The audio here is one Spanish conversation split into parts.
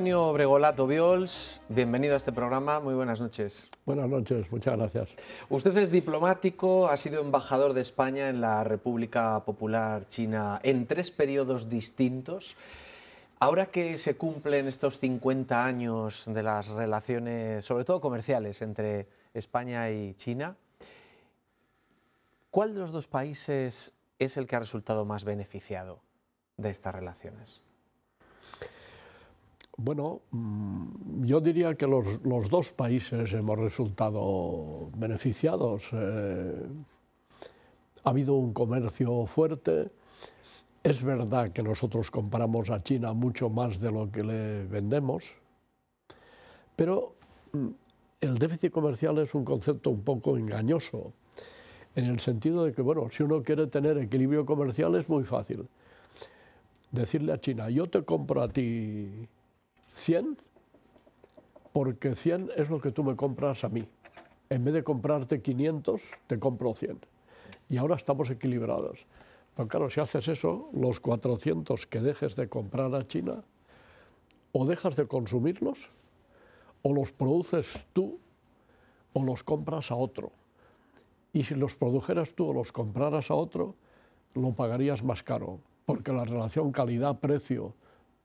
Eugenio Bregolato Biols, bienvenido a este programa, muy buenas noches. Buenas noches, muchas gracias. Usted es diplomático, ha sido embajador de España en la República Popular China en tres periodos distintos. Ahora que se cumplen estos 50 años de las relaciones, sobre todo comerciales, entre España y China, ¿cuál de los dos países es el que ha resultado más beneficiado de estas relaciones? Bueno, mm, yo diría que los, dos países hemos resultado beneficiados. Eh, ha habido un comercio fuerte. Es verdad que nosotros compramos a China mucho más de lo que le vendemos, pero mm, el déficit comercial es un concepto un poco engañoso, en el sentido de que, bueno, si uno quiere tener equilibrio comercial es muy fácil. Decirle a China, yo te compro a ti 100 porque 100 es lo que tú me compras a mí. En vez de comprarte 500, te compro 100. Y ahora estamos equilibrados. Pero claro, si haces eso, los 400 que dejes de comprar a China, o dejas de consumirlos, o los produces tú, o los compras a otro. Y si los produjeras tú o los compraras a otro, lo pagarías más caro, porque la relación calidad-precio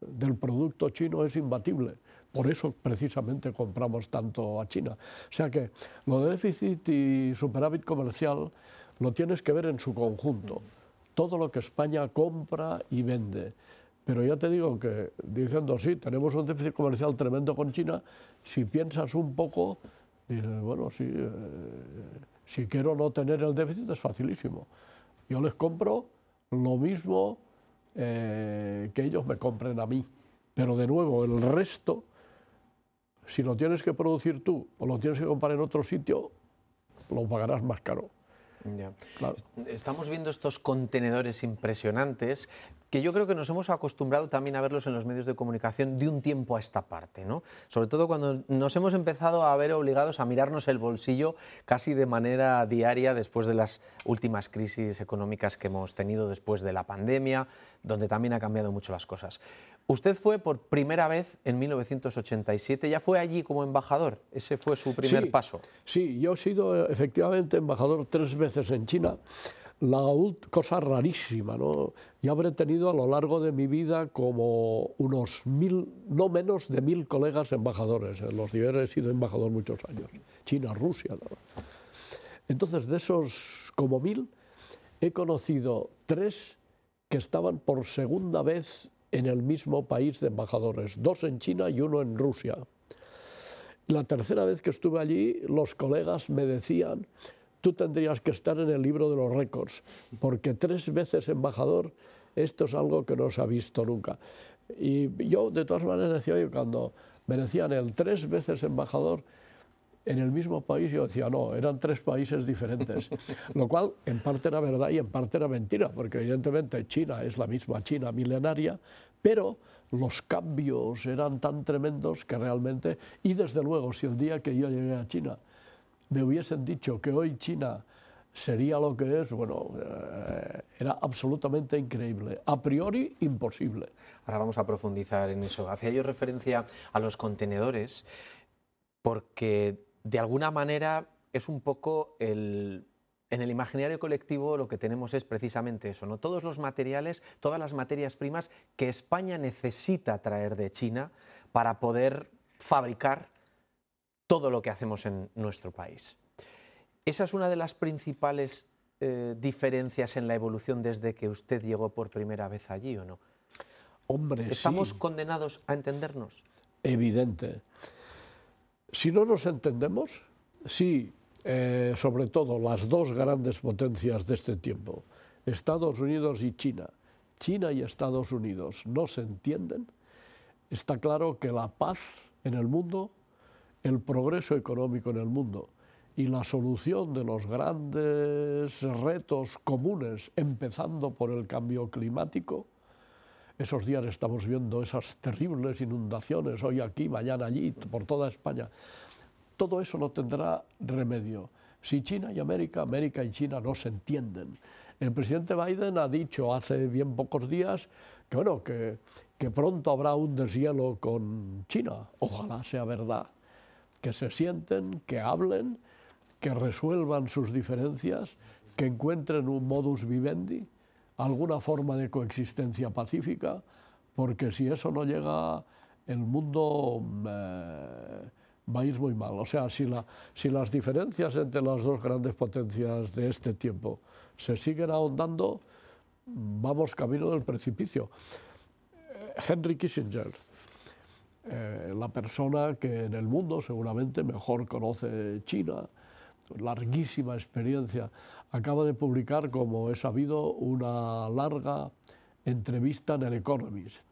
del producto chino es imbatible. Por eso precisamente compramos tanto a China. O sea que lo de déficit y superávit comercial lo tienes que ver en su conjunto. Todo lo que España compra y vende. Pero ya te digo que diciendo, sí, tenemos un déficit comercial tremendo con China, si piensas un poco, bueno, eh, si quiero no tener el déficit es facilísimo. Yo les compro lo mismo eh, que ellos me compren a mí. Pero de nuevo, el resto, si lo tienes que producir tú o lo tienes que comprar en otro sitio, lo pagarás más caro. Estamos viendo estos contenedores impresionantes que yo creo que nos hemos acostumbrado también a verlos en los medios de comunicación de un tiempo a esta parte, ¿no? Sobre todo cuando nos hemos empezado a ver obligados a mirarnos el bolsillo casi de manera diaria después de las últimas crisis económicas que hemos tenido después de la pandemia, donde también ha cambiado mucho las cosas. Usted fue por primera vez en 1987, ya fue allí como embajador, ese fue su primer paso. Sí, yo he sido eh, efectivamente embajador tres veces en China, la cosa rarísima, ¿no? Yo habré tenido a lo largo de mi vida como unos mil, no menos de mil colegas embajadores, en los niveles he sido embajador muchos años, China, Rusia. ¿verdad? Entonces, de esos como mil, he conocido tres que estaban por segunda vez en el mismo país de embajadores, dos en China y uno en Rusia. La tercera vez que estuve allí, los colegas me decían, tú tendrías que estar en el libro de los récords, porque tres veces embajador, esto es algo que no se ha visto nunca. Y yo, de todas maneras, decía, oye, cuando me decían el tres veces embajador, en el mismo país, yo decía, no, eran tres países diferentes. Lo cual en parte era verdad y en parte era mentira, porque evidentemente China es la misma China milenaria, pero los cambios eran tan tremendos que realmente, y desde luego, si el día que yo llegué a China me hubiesen dicho que hoy China sería lo que es, bueno, eh, era absolutamente increíble, a priori imposible. Ahora vamos a profundizar en eso. Hacía yo referencia a los contenedores porque de alguna manera es un poco el... En el imaginario colectivo lo que tenemos es precisamente eso, ¿no? Todos los materiales, todas las materias primas que España necesita traer de China para poder fabricar todo lo que hacemos en nuestro país. Esa es una de las principales eh, diferencias en la evolución desde que usted llegó por primera vez allí, ¿o no? Hombre, ¿Estamos condenados a entendernos? Evidente. Si no nos entendemos, si eh, sobre todo las dos grandes potencias de este tiempo, Estados Unidos y China, China y Estados Unidos no se entienden, está claro que la paz en el mundo, el progreso económico en el mundo y la solución de los grandes retos comunes, empezando por el cambio climático, esos días estamos viendo esas terribles inundaciones, hoy aquí, mañana allí, por toda España. Todo eso no tendrá remedio. Si China y América, América y China no se entienden. El presidente Biden ha dicho hace bien pocos días que, bueno, que, que pronto habrá un deshielo con China. Ojalá sea verdad. Que se sienten, que hablen, que resuelvan sus diferencias, que encuentren un modus vivendi alguna forma de coexistencia pacífica, porque si eso no llega, el mundo eh, va a ir muy mal. O sea, si, las diferencias entre las dos grandes potencias de este tiempo se siguen ahondando, vamos camino del precipicio. Eh, Henry Kissinger, eh, la persona que en el mundo seguramente mejor conoce China, larguísima experiencia, acaba de publicar, como he sabido, una larga entrevista en el Economist.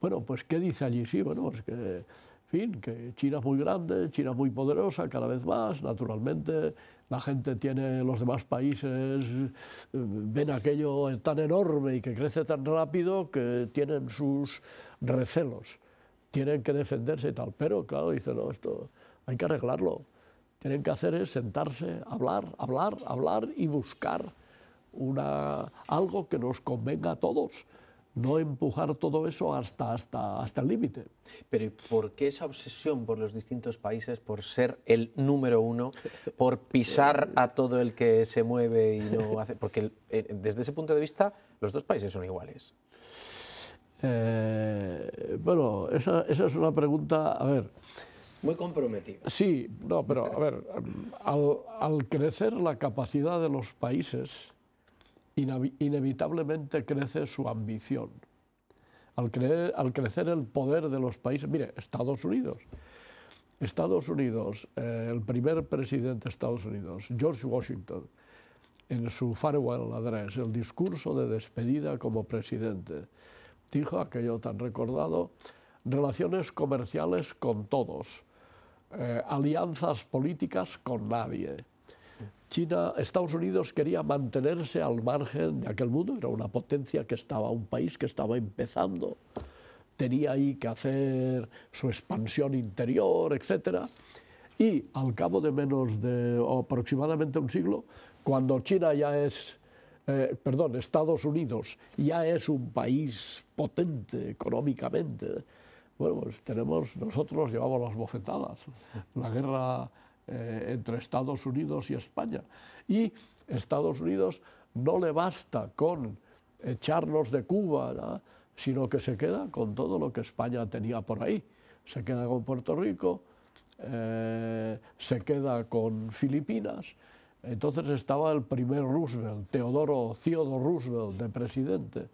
Bueno, pues ¿qué dice allí? Sí, bueno, pues que, fin, que China es muy grande, China es muy poderosa cada vez más, naturalmente la gente tiene, los demás países eh, ven aquello tan enorme y que crece tan rápido que tienen sus recelos, tienen que defenderse y tal, pero claro, dice, no, esto hay que arreglarlo, tienen que hacer es sentarse, hablar, hablar, hablar y buscar una, algo que nos convenga a todos, no empujar todo eso hasta, hasta, hasta el límite. Pero por qué esa obsesión por los distintos países, por ser el número uno, por pisar a todo el que se mueve y no hace? Porque eh, desde ese punto de vista los dos países son iguales. Eh, bueno, esa, esa, es una pregunta, a ver, muy comprometido. Sí, no, pero a ver, al, crecer la capacidad de los países, inevitablemente crece su ambición. Al, al, crecer el poder de los países, mire, Estados Unidos. Estados Unidos, eh, el primer presidente de Estados Unidos, George Washington, en su farewell address, el discurso de despedida como presidente, dijo aquello tan recordado, relaciones comerciales con todos, eh, alianzas políticas con nadie. China, Estados Unidos quería mantenerse al margen de aquel mundo, era una potencia que estaba, un país que estaba empezando, tenía ahí que hacer su expansión interior, etc. Y al cabo de menos de aproximadamente un siglo, cuando China ya es, eh, perdón, Estados Unidos ya es un país potente económicamente, bueno, pues tenemos, nosotros llevamos las bofetadas, la guerra eh, entre Estados Unidos y España. Y Estados Unidos no le basta con echarnos de Cuba, sino que se queda con todo lo que España tenía por ahí. Se queda con Puerto Rico, eh, se queda con Filipinas. Entonces estaba el primer Roosevelt, Teodoro Theodore Roosevelt, de presidente.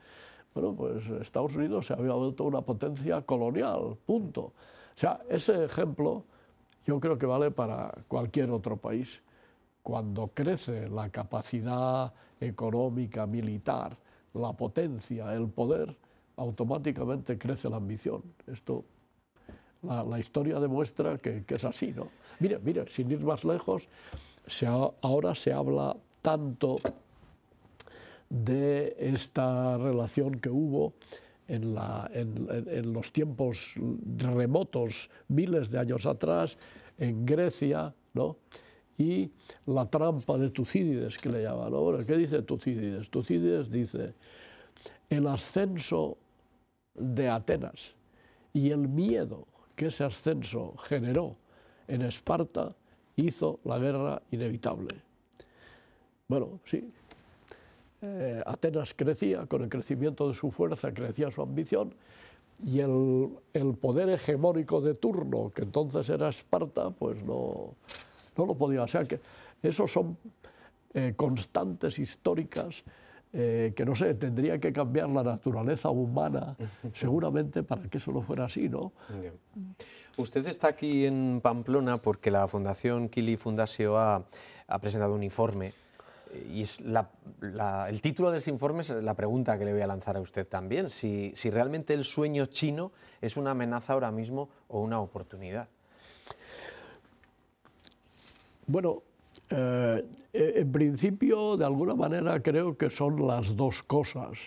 Bueno, pues Estados Unidos se había vuelto una potencia colonial, punto. O sea, ese ejemplo yo creo que vale para cualquier otro país. Cuando crece la capacidad económica, militar, la potencia, el poder, automáticamente crece la ambición. Esto, la, historia demuestra que, es así, ¿no? Mire, mire, sin ir más lejos, ahora se habla tanto de esta relación que hubo en, los tiempos remotos, miles de años atrás, en Grecia, ¿no? y la trampa de Tucídides, que le llaman ¿Qué dice Tucídides? Tucídides dice, el ascenso de Atenas y el miedo que ese ascenso generó en Esparta hizo la guerra inevitable. Bueno, sí, eh, Atenas crecía, con el crecimiento de su fuerza crecía su ambición, y el, poder hegemónico de turno, que entonces era Esparta, pues no, lo podía. O que esos son eh, constantes históricas eh, que no sé, tendría que cambiar la naturaleza humana seguramente para que eso no fuera así, ¿no? Usted está aquí en Pamplona porque la Fundación Kili fundación ha presentado un informe y el título de ese informe es la pregunta que le voy a lanzar a usted también, si, realmente el sueño chino es una amenaza ahora mismo o una oportunidad. Bueno, eh, en principio, de alguna manera, creo que son las dos cosas.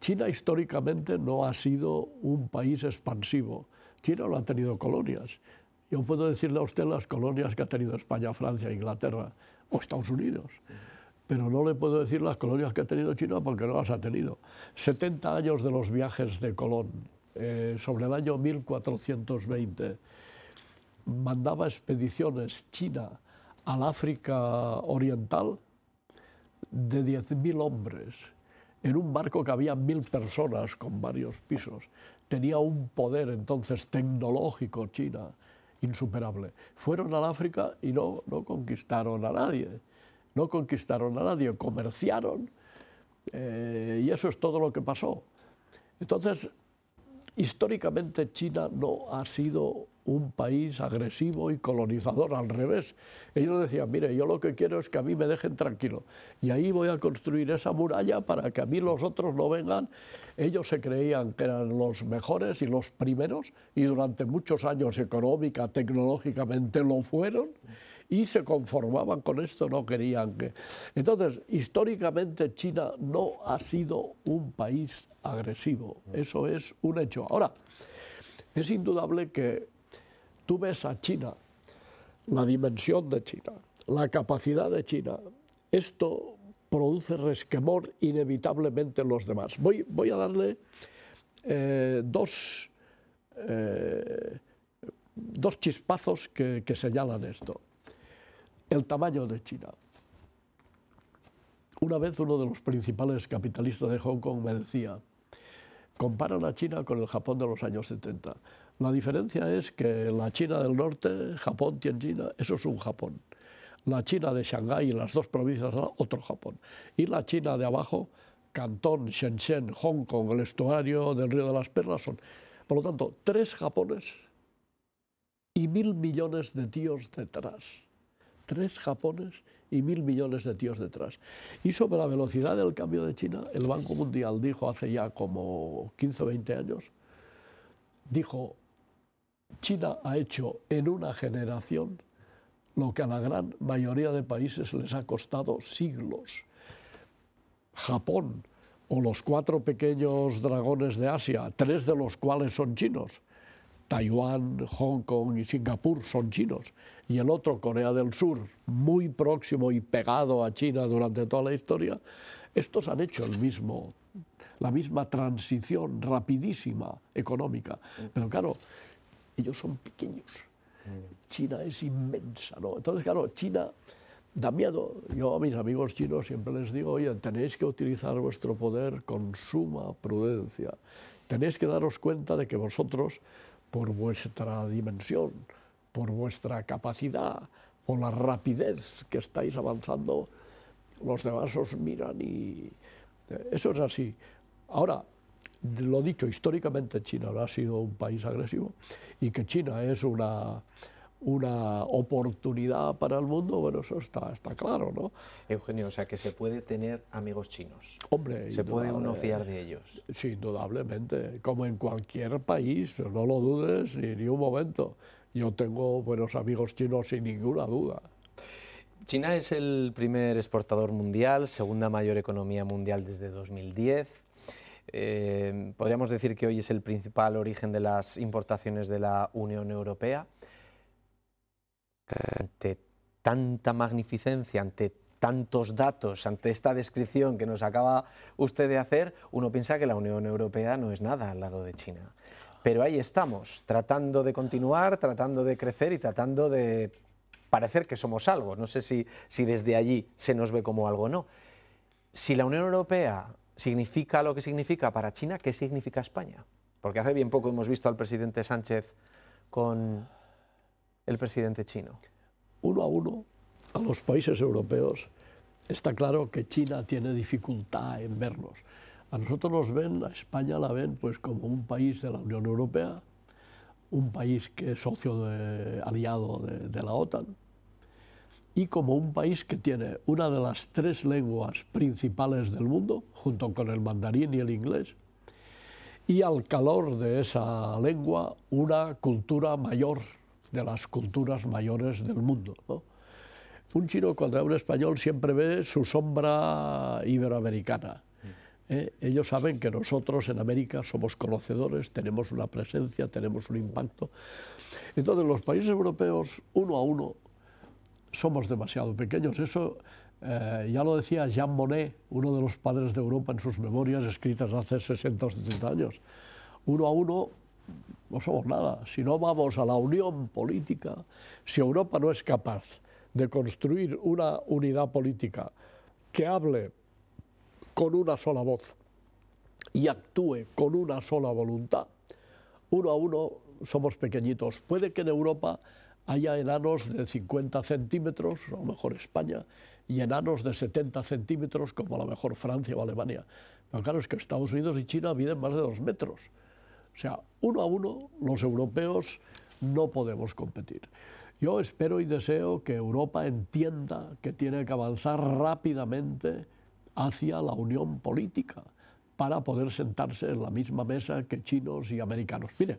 China históricamente no ha sido un país expansivo. China no ha tenido colonias. Yo puedo decirle a usted las colonias que ha tenido España, Francia, Inglaterra o Estados Unidos. Pero no le puedo decir las colonias que ha tenido China porque no las ha tenido. 70 años de los viajes de Colón, eh, sobre el año 1420, mandaba expediciones China al África Oriental de 10.000 hombres, en un barco que había 1.000 personas con varios pisos. Tenía un poder entonces tecnológico China insuperable. Fueron al África y no, no conquistaron a nadie, no conquistaron a nadie, comerciaron eh, y eso es todo lo que pasó. Entonces, históricamente China no ha sido un país agresivo y colonizador, al revés. Ellos decían, mire, yo lo que quiero es que a mí me dejen tranquilo y ahí voy a construir esa muralla para que a mí los otros no vengan ellos se creían que eran los mejores y los primeros y durante muchos años económica, tecnológicamente lo fueron y se conformaban con esto, no querían que... Entonces, históricamente China no ha sido un país agresivo, eso es un hecho. Ahora, es indudable que tú ves a China, la dimensión de China, la capacidad de China, esto produce resquemor inevitablemente en los demás. Voy, voy a darle eh, eh, dos, chispazos que, que señalan esto. El tamaño de China. Una vez uno de los principales capitalistas de Hong Kong me decía, comparan a China con el Japón de los años 70. La diferencia es que la China del norte, Japón, China, eso es un Japón la China de Shanghái y las dos provincias, otro Japón. Y la China de abajo, Cantón, Shenzhen, Hong Kong, el estuario del Río de las Perlas, son, por lo tanto, tres Japones y mil millones de tíos detrás. Tres Japones y mil millones de tíos detrás. Y sobre la velocidad del cambio de China, el Banco Mundial dijo hace ya como 15 o 20 años, dijo, China ha hecho en una generación lo que a la gran mayoría de países les ha costado siglos. Japón o los cuatro pequeños dragones de Asia, tres de los cuales son chinos. Taiwán, Hong Kong y Singapur son chinos. Y el otro, Corea del Sur, muy próximo y pegado a China durante toda la historia, estos han hecho el mismo, la misma transición rapidísima económica. Pero claro, ellos son pequeños. China es inmensa, ¿no? Entonces, claro, China da miedo. Yo a mis amigos chinos siempre les digo, oye, tenéis que utilizar vuestro poder con suma prudencia. Tenéis que daros cuenta de que vosotros, por vuestra dimensión, por vuestra capacidad, por la rapidez que estáis avanzando, los demás os miran y eh, eso es así. Ahora, lo dicho, históricamente China no ha sido un país agresivo y que China es una, oportunidad para el mundo, bueno, eso está, está claro, ¿no? Eugenio, o sea, que se puede tener amigos chinos. Hombre, se puede uno fiar de ellos. Sí, indudablemente, como en cualquier país, no lo dudes ni un momento. Yo tengo buenos amigos chinos sin ninguna duda. China es el primer exportador mundial, segunda mayor economía mundial desde 2010. Eh, podríamos decir que hoy es el principal origen de las importaciones de la Unión Europea. Ante tanta magnificencia, ante tantos datos, ante esta descripción que nos acaba usted de hacer, uno piensa que la Unión Europea no es nada al lado de China. Pero ahí estamos, tratando de continuar, tratando de crecer y tratando de parecer que somos algo. No sé si, si desde allí se nos ve como algo o no. Si la Unión Europea significa lo que significa para China, ¿qué significa España? Porque hace bien poco hemos visto al presidente Sánchez con el presidente chino. Uno a uno, a los países europeos, está claro que China tiene dificultad en vernos. A nosotros nos ven, a España la ven pues como un país de la Unión Europea, un país que es socio aliado de la OTAN, y como un país que tiene una de las tres lenguas principales del mundo, junto con el mandarín y el inglés, y al calor de esa lengua una cultura mayor, de las culturas mayores del mundo. Un chino cuando un español siempre ve su sombra iberoamericana. ¿eh? Ellos saben que nosotros en América somos conocedores, tenemos una presencia, tenemos un impacto. Entonces los países europeos, uno a uno, somos demasiado pequeños. Eso eh, ya lo decía Jean Monnet, uno de los padres de Europa, en sus memorias escritas hace 60 o 70 años. Uno a uno no somos nada. Si no vamos a la unión política, si Europa no es capaz de construir una unidad política que hable con una sola voz y actúe con una sola voluntad, uno a uno somos pequeñitos. Puede que en Europa haya enanos de 50 centímetros, a lo mejor España, y enanos de 70 centímetros, como a lo mejor Francia o Alemania. Pero claro, es que Estados Unidos y China viven más de dos metros. O sea, uno a uno, los europeos no podemos competir. Yo espero y deseo que Europa entienda que tiene que avanzar rápidamente hacia la unión política para poder sentarse en la misma mesa que chinos y americanos. Mire,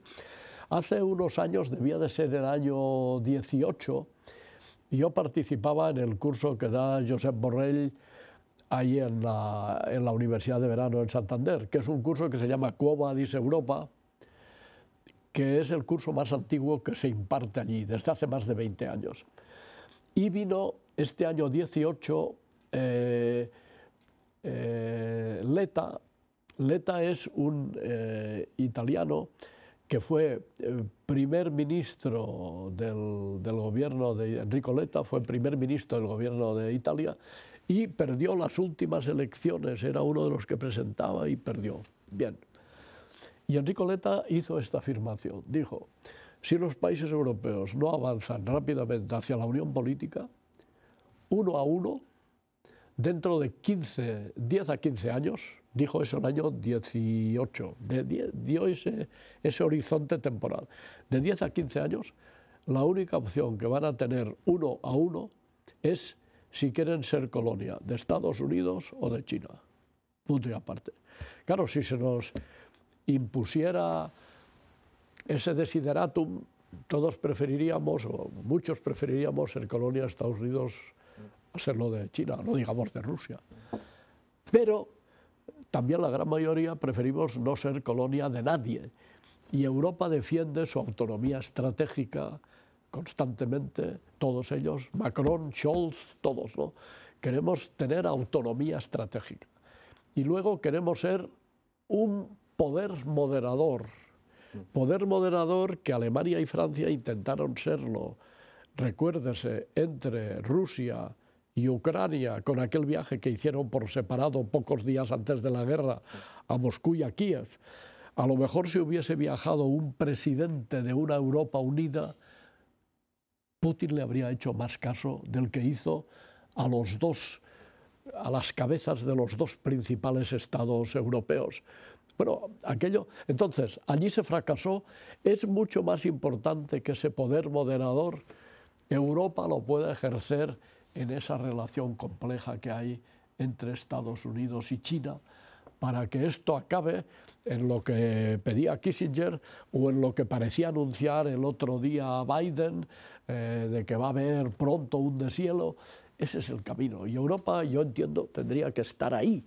Hace unos años, debía de ser el año 18, yo participaba en el curso que da Josep Borrell ahí en la, Universidad de Verano en Santander, que es un curso que se llama dice Europa, que es el curso más antiguo que se imparte allí, desde hace más de 20 años. Y vino este año 18 eh, eh, Leta. Leta es un eh, italiano que fue eh, primer ministro del, gobierno de Enrico Letta, fue primer ministro del gobierno de Italia y perdió las últimas elecciones, era uno de los que presentaba y perdió. Bien. Y Enrico Letta hizo esta afirmación, dijo, si los países europeos no avanzan rápidamente hacia la unión política, uno a uno, dentro de 15, 10 a 15 años, Dijo eso en el año 18, de dio ese, horizonte temporal. De 10 a 15 años, la única opción que van a tener uno a uno es si quieren ser colonia de Estados Unidos o de China. Punto y aparte. Claro, si se nos impusiera ese desideratum, todos preferiríamos, o muchos preferiríamos ser colonia de Estados Unidos a serlo de China, no digamos de Rusia. Pero también la gran mayoría preferimos no ser colonia de nadie. Y Europa defiende su autonomía estratégica constantemente, todos ellos, Macron, Scholz, todos, ¿no? Queremos tener autonomía estratégica. Y luego queremos ser un poder moderador, poder moderador que Alemania y Francia intentaron serlo. Recuérdese, entre Rusia, y Ucrania, con aquel viaje que hicieron por separado pocos días antes de la guerra a Moscú y a Kiev, a lo mejor si hubiese viajado un presidente de una Europa unida, Putin le habría hecho más caso del que hizo a los dos, a las cabezas de los dos principales estados europeos. Bueno, aquello. Entonces, allí se fracasó. Es mucho más importante que ese poder moderador Europa lo pueda ejercer en esa relación compleja que hay entre Estados Unidos y China para que esto acabe en lo que pedía Kissinger o en lo que parecía anunciar el otro día Biden, eh, de que va a haber pronto un deshielo. Ese es el camino. Y Europa, yo entiendo, tendría que estar ahí.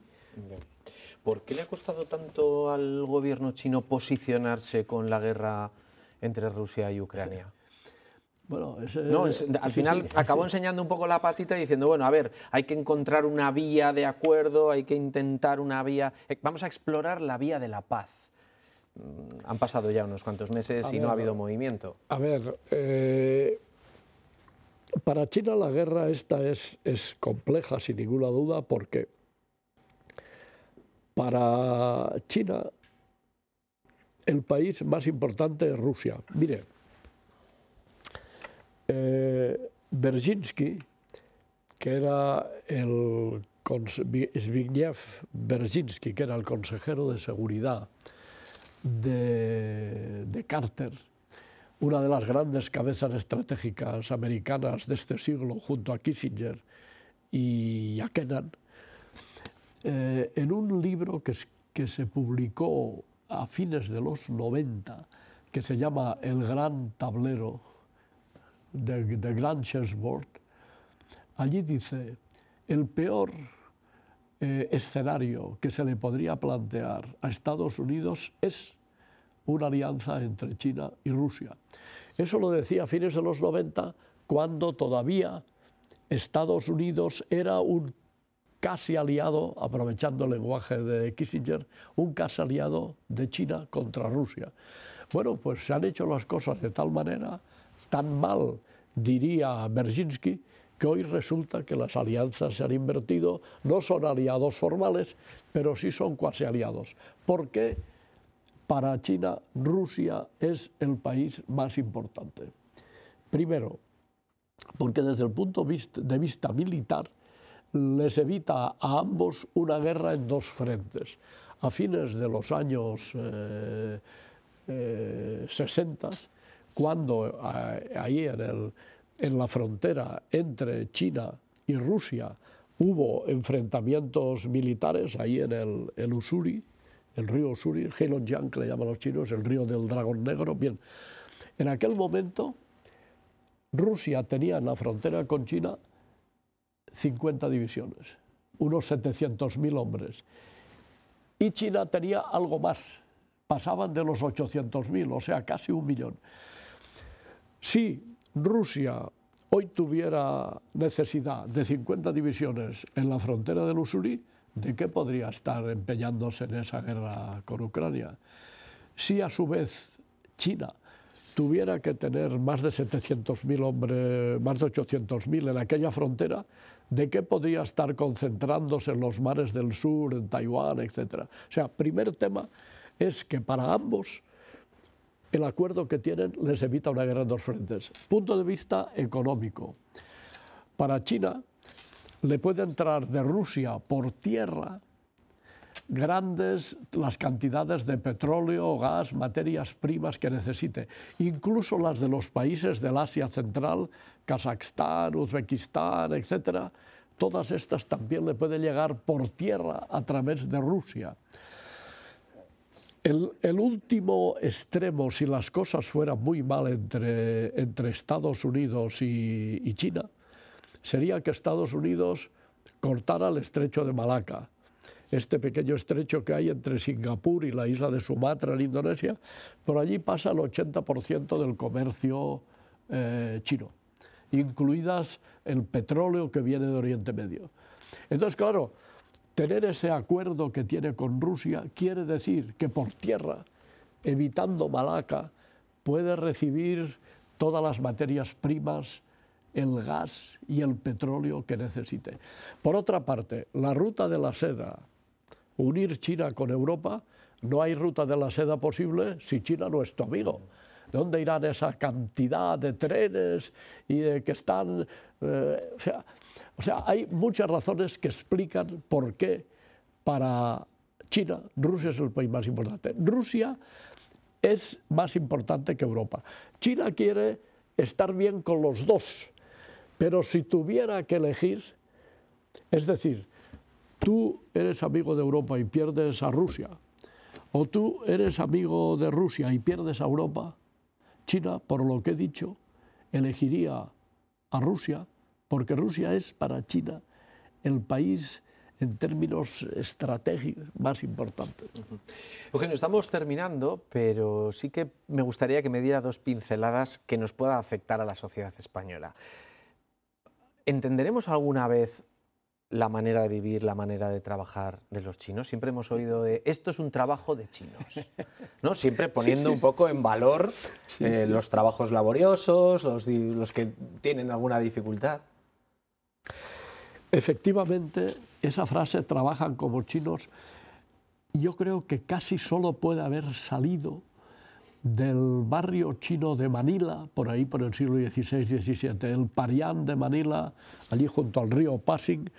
¿Por qué le ha costado tanto al gobierno chino posicionarse con la guerra entre Rusia y Ucrania? Bueno, al final acabó enseñando un poco la patita y diciendo, bueno, a ver, hay que encontrar una vía de acuerdo, hay que intentar una vía, eh, vamos a explorar la vía de la paz. Mm, han pasado ya unos cuantos meses y no ha habido movimiento. A ver, eh, para China la guerra esta es, es compleja, sin ninguna duda, porque para China el país más importante es Rusia. Mire, eh, Berzinski, que era el Berzinski, que era el consejero de seguridad de, Carter, una de las grandes cabezas estratégicas americanas de este siglo, junto a Kissinger y a Kennan, eh, en un libro que, que se publicó a fines de los 90, que se llama El Gran Tablero, de, de Grand allí dice, el peor eh, escenario que se le podría plantear a Estados Unidos es una alianza entre China y Rusia. Eso lo decía a fines de los 90, cuando todavía Estados Unidos era un casi aliado, aprovechando el lenguaje de Kissinger, un casi aliado de China contra Rusia. Bueno, pues se han hecho las cosas de tal manera tan mal, diría Berzinski, que hoy resulta que las alianzas se han invertido, no son aliados formales, pero sí son cuasi aliados. ¿Por qué? para China, Rusia es el país más importante. Primero, porque desde el punto de vista militar les evita a ambos una guerra en dos frentes. A fines de los años eh, 60, eh, cuando ah, ahí en, la frontera entre China y Rusia hubo enfrentamientos militares, ahí en el, el Usuri, el río Usuri, Heilongjiang, que le llaman los chinos, el río del dragón negro. Bien, en aquel momento Rusia tenía en la frontera con China 50 divisiones, unos 700.000 hombres. Y China tenía algo más, pasaban de los 800.000, o sea, casi un millón. Si Rusia hoy tuviera necesidad de 50 divisiones en la frontera del Usurí, ¿de qué podría estar empeñándose en esa guerra con Ucrania? Si a su vez China tuviera que tener más de 700.000 hombres, más de 800.000 en aquella frontera, ¿de qué podría estar concentrándose en los mares del sur, en Taiwán, etcétera? O sea, primer tema es que para ambos el acuerdo que tienen les evita una guerra en dos frentes. Punto de vista económico. Para China le puede entrar de Rusia por tierra grandes las cantidades de petróleo, gas, materias primas que necesite, incluso las de los países del Asia Central, Kazajstán, Uzbekistán, etc., todas estas también le pueden llegar por tierra a través de Rusia. El, último extremo, si las cosas fueran muy mal entre, Estados Unidos y, China, sería que Estados Unidos cortara el estrecho de Malaca, este pequeño estrecho que hay entre Singapur y la isla de Sumatra en Indonesia, por allí pasa el 80% del comercio eh, chino, incluidas el petróleo que viene de Oriente Medio. Entonces, claro, Tener ese acuerdo que tiene con Rusia quiere decir que por tierra, evitando Malaca, puede recibir todas las materias primas, el gas y el petróleo que necesite. Por otra parte, la ruta de la seda, unir China con Europa, no hay ruta de la seda posible si China no es tu amigo. ¿De dónde irán esa cantidad de trenes y de que están... Eh, o sea, o sea, hay muchas razones que explican por qué para China Rusia es el país más importante. Rusia es más importante que Europa. China quiere estar bien con los dos, pero si tuviera que elegir, es decir, tú eres amigo de Europa y pierdes a Rusia, o tú eres amigo de Rusia y pierdes a Europa, China, por lo que he dicho, elegiría a Rusia porque Rusia es para China el país en términos estratégicos más importante. Eugenio, estamos terminando, pero sí que me gustaría que me diera dos pinceladas que nos pueda afectar a la sociedad española. ¿Entenderemos alguna vez la manera de vivir, la manera de trabajar de los chinos. Siempre hemos oído de esto es un trabajo de chinos, ¿no? Siempre poniendo un poco en valor eh, los trabajos laboriosos, los que tienen alguna dificultad. Efectivamente, esa frase, trabajan como chinos, yo creo que casi solo puede haber salido del barrio chino de Manila, por ahí por el siglo XVI-XVII, el Parián de Manila, allí junto al río Pasing,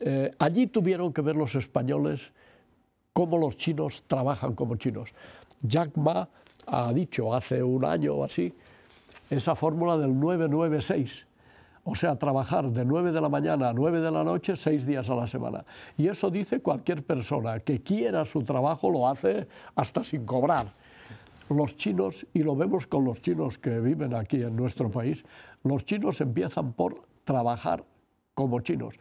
eh, allí tuvieron que ver los españoles cómo los chinos trabajan como chinos. Jack Ma ha dicho hace un año o así esa fórmula del 996, o sea, trabajar de 9 de la mañana a 9 de la noche, seis días a la semana. Y eso dice cualquier persona que quiera su trabajo, lo hace hasta sin cobrar. Los chinos, y lo vemos con los chinos que viven aquí en nuestro país, los chinos empiezan por trabajar como chinos.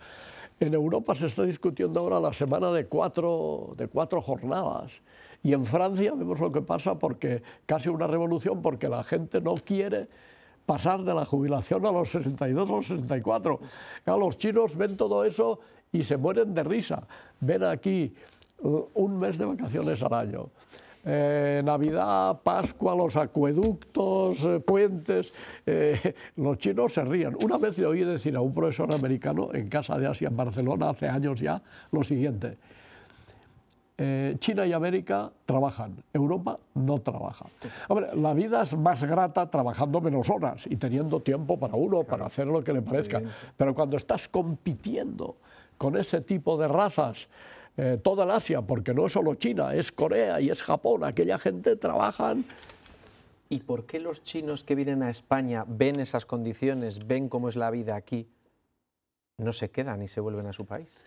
En Europa se está discutiendo ahora la semana de cuatro, de cuatro jornadas. Y en Francia vemos lo que pasa porque casi una revolución, porque la gente no quiere pasar de la jubilación a los 62 a los 64. los chinos ven todo eso y se mueren de risa. Ven aquí eh, un mes de vacaciones al año. Eh, Navidad, Pascua, los acueductos, eh, puentes, los chinos se ríen. Una vez le oí decir a un profesor americano en Casa de Asia, en Barcelona, hace años ya, lo siguiente. Eh, China y América trabajan, Europa no trabaja. la vida es más grata trabajando menos horas y teniendo tiempo para uno, para hacer lo que le parezca. Pero cuando estás compitiendo con ese tipo de razas, eh, toda el Asia, porque no es solo China, es Corea y es Japón, aquella gente trabajan ¿Y por qué los chinos que vienen a España ven esas condiciones, ven cómo es la vida aquí, no se quedan y se vuelven a su país?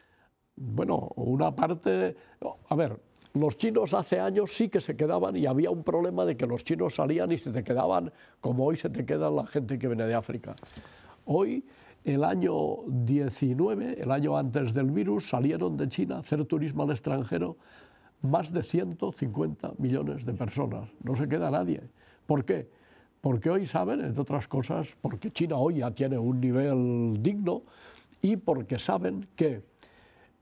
bueno, una parte, a ver, los chinos hace años sí que se quedaban y había un problema de que los chinos salían y se te quedaban como hoy se te queda la gente que viene de África. Hoy, el año 19, el año antes del virus, salieron de China a hacer turismo al extranjero más de 150 millones de personas. No se queda nadie. ¿Por qué? Porque hoy saben, entre otras cosas, porque China hoy ya tiene un nivel digno y porque saben que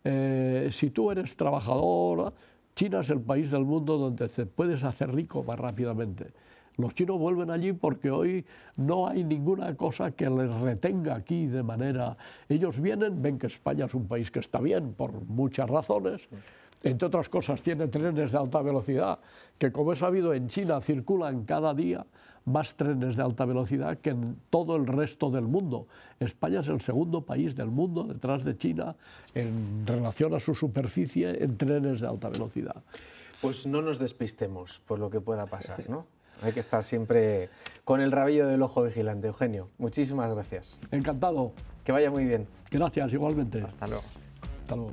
eh, si tú eres trabajador, China es el país del mundo donde te puedes hacer rico más rápidamente. Los chinos vuelven allí porque hoy no hay ninguna cosa que les retenga aquí de manera... Ellos vienen, ven que España es un país que está bien por muchas razones. Entre otras cosas, tiene trenes de alta velocidad que, como he sabido, en China circulan cada día más trenes de alta velocidad que en todo el resto del mundo. España es el segundo país del mundo, detrás de China, en relación a su superficie en trenes de alta velocidad. Pues no nos despistemos por lo que pueda pasar, ¿no? Hay que estar siempre con el rabillo del ojo vigilante. Eugenio, muchísimas gracias. Encantado. Que vaya muy bien. Gracias, igualmente. Hasta luego. Hasta luego.